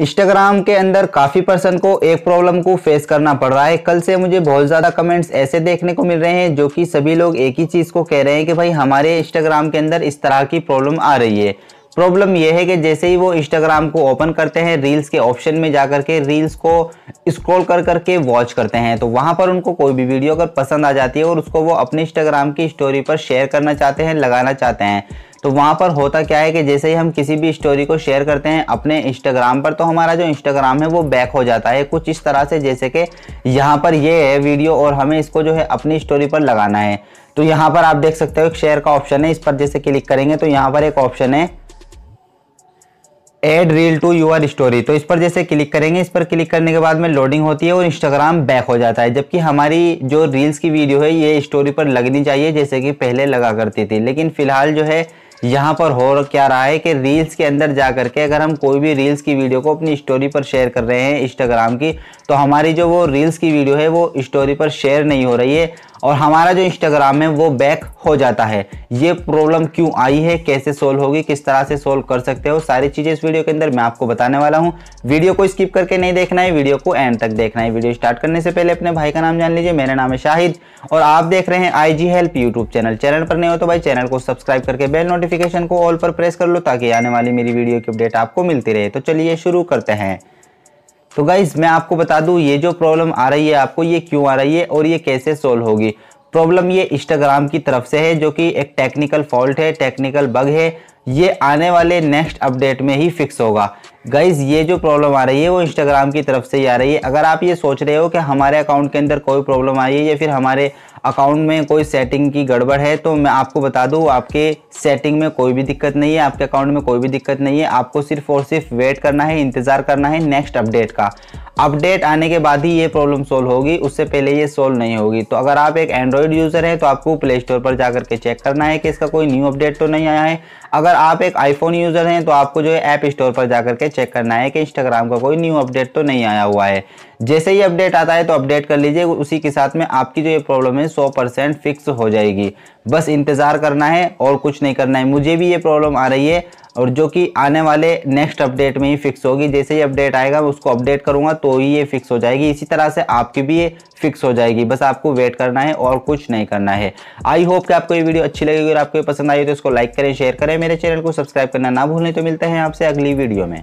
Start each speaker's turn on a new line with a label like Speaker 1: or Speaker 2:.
Speaker 1: Instagram के अंदर काफ़ी पर्सन को एक प्रॉब्लम को फेस करना पड़ रहा है कल से मुझे बहुत ज़्यादा कमेंट्स ऐसे देखने को मिल रहे हैं जो कि सभी लोग एक ही चीज़ को कह रहे हैं कि भाई हमारे इंस्टाग्राम के अंदर इस तरह की प्रॉब्लम आ रही है प्रॉब्लम यह है कि जैसे ही वो इंस्टाग्राम को ओपन करते हैं रील्स के ऑप्शन में जा करके रील्स को स्क्रॉल कर करके वॉच करते हैं तो वहाँ पर उनको कोई भी वीडियो अगर पसंद आ जाती है और उसको वो अपने इंस्टाग्राम की स्टोरी पर शेयर करना चाहते हैं लगाना चाहते हैं तो वहाँ पर होता क्या है कि जैसे ही हम किसी भी स्टोरी को शेयर करते हैं अपने इंस्टाग्राम पर तो हमारा जो इंस्टाग्राम है वो बैक हो जाता है कुछ इस तरह से जैसे कि यहाँ पर ये है वीडियो और हमें इसको जो है अपनी स्टोरी पर लगाना है तो यहाँ पर आप देख सकते हो एक शेयर का ऑप्शन है इस पर जैसे क्लिक करेंगे तो यहाँ पर एक ऑप्शन है add reel to your story तो इस पर जैसे क्लिक करेंगे इस पर क्लिक करने के बाद में लोडिंग होती है और इंस्टाग्राम बैक हो जाता है जबकि हमारी जो रील्स की वीडियो है ये स्टोरी पर लगनी चाहिए जैसे कि पहले लगा करती थी लेकिन फिलहाल जो है यहाँ पर हो क्या रहा है कि रील्स के अंदर जा करके अगर हम कोई भी रील्स की वीडियो को अपनी स्टोरी पर शेयर कर रहे हैं इंस्टाग्राम की तो हमारी जो वो रील्स की वीडियो है वो स्टोरी पर शेयर नहीं हो रही है और हमारा जो इंस्टाग्राम है वो बैक हो जाता है ये प्रॉब्लम क्यों आई है कैसे सोल्व होगी किस तरह से सोल्व कर सकते हो सारी चीज़ें इस वीडियो के अंदर मैं आपको बताने वाला हूँ वीडियो को स्किप करके नहीं देखना है वीडियो को एंड तक देखना है वीडियो स्टार्ट करने से पहले अपने भाई का नाम जान लीजिए मेरा नाम है शाहिद और आप देख रहे हैं I G help YouTube channel channel पर नहीं हो तो भाई चैनल को सब्सक्राइब करके बेल नोटिफिकेशन को ऑल पर प्रेस कर लो ताकि आने वाली मेरी वीडियो की अपडेट आपको मिलती रहे तो चलिए शुरू करते हैं तो गाइज़ मैं आपको बता दूँ ये जो प्रॉब्लम आ रही है आपको ये क्यों आ रही है और ये कैसे सोल्व होगी प्रॉब्लम ये इंस्टाग्राम की तरफ से है जो कि एक टेक्निकल फॉल्ट है टेक्निकल बग है ये आने वाले नेक्स्ट अपडेट में ही फिक्स होगा गाइज ये जो प्रॉब्लम आ रही है वो इंस्टाग्राम की तरफ से ही आ रही है अगर आप ये सोच रहे हो कि हमारे अकाउंट के अंदर कोई प्रॉब्लम आई है या फिर हमारे अकाउंट में कोई सेटिंग की गड़बड़ है तो मैं आपको बता दूँ आपके सेटिंग में कोई भी दिक्कत नहीं है आपके अकाउंट में कोई भी दिक्कत नहीं है आपको सिर्फ और सिर्फ वेट करना है इंतज़ार करना है नेक्स्ट अपडेट का अपडेट आने के बाद ही ये प्रॉब्लम सोल्व होगी उससे पहले ये सोल्व नहीं होगी तो अगर आप एक एंड्रॉयड यूज़र हैं तो आपको प्ले स्टोर पर जा के चेक करना है कि इसका कोई न्यू अपडेट तो नहीं आया है अगर आप एक आईफोन यूज़र हैं तो आपको जो है ऐप स्टोर पर जा के चेक करना है कि इंस्टाग्राम का कोई न्यू अपडेट तो नहीं आया हुआ है जैसे ही अपडेट आता है तो अपडेट कर लीजिए उसी के साथ में आपकी जो ये प्रॉब्लम है सौ परसेंट फिक्स हो जाएगी बस इंतज़ार करना है और कुछ नहीं करना है मुझे भी ये प्रॉब्लम आ रही है और जो कि आने वाले नेक्स्ट अपडेट में ही फिक्स होगी जैसे ही अपडेट आएगा मैं उसको अपडेट करूँगा तो ही ये फिक्स हो जाएगी इसी तरह से आपकी भी ये फिक्स हो जाएगी बस आपको वेट करना है और कुछ नहीं करना है आई होप कि आपको ये वीडियो अच्छी लगेगी और आपको पसंद आई तो इसको लाइक करें शेयर करें मेरे चैनल को सब्सक्राइब करना ना भूलें तो मिलते हैं आपसे अगली वीडियो में